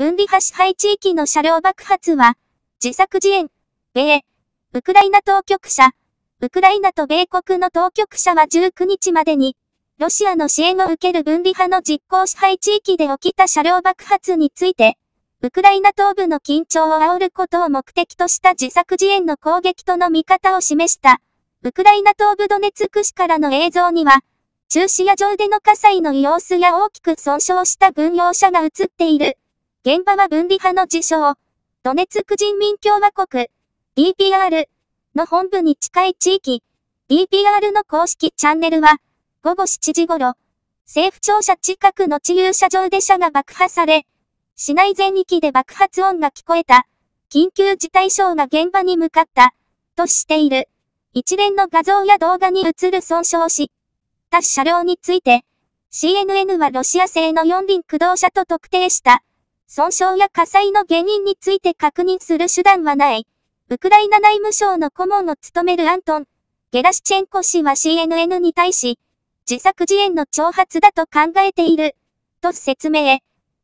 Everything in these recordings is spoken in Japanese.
分離派支配地域の車両爆発は、自作自演、米、ウクライナ当局者、ウクライナと米国の当局者は19日までに、ロシアの支援を受ける分離派の実効支配地域で起きた車両爆発について、ウクライナ東部の緊張を煽ることを目的とした自作自演の攻撃との見方を示した。ウクライナ東部ドネツク市からの映像には、中止や上での火災の様子や大きく損傷した軍用車が映っている。現場は分離派の自称、ドネツク人民共和国、DPR の本部に近い地域、DPR の公式チャンネルは、午後7時頃、政府庁舎近くの地由車場で車が爆破され、市内全域で爆発音が聞こえた、緊急事態省が現場に向かった、としている。一連の画像や動画に映る損傷し、他車両について、CNN はロシア製の四輪駆動車と特定した。損傷や火災の原因について確認する手段はない。ウクライナ内務省の顧問を務めるアントン、ゲラシチェンコ氏は CNN に対し、自作自演の挑発だと考えている、と説明。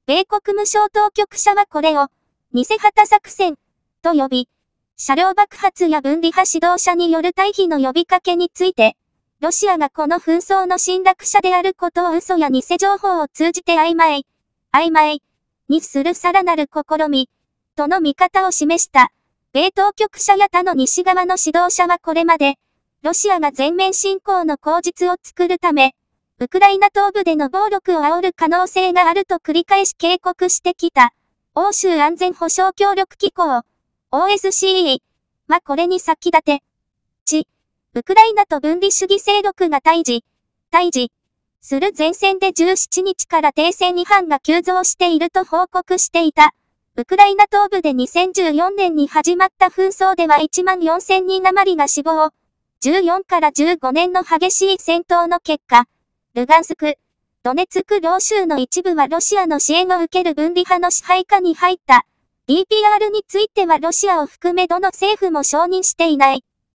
米国無償当局者はこれを、偽旗作戦、と呼び、車両爆発や分離派指導者による退避の呼びかけについて、ロシアがこの紛争の侵略者であることを嘘や偽情報を通じて曖昧、曖昧、にするさらなる試み、との見方を示した。米当局者や他の西側の指導者はこれまで、ロシアが全面侵攻の口実を作るため、ウクライナ東部での暴力を煽る可能性があると繰り返し警告してきた。欧州安全保障協力機構、OSCE はこれに先立て、ち、ウクライナと分離主義勢力が対峙、対峙、する前線で17日から停戦違反が急増していると報告していた。ウクライナ東部で2014年に始まった紛争では1万4000人余りが死亡。14から15年の激しい戦闘の結果、ルガンスク、ドネツク領州の一部はロシアの支援を受ける分離派の支配下に入った。DPR についてはロシアを含めどの政府も承認していない。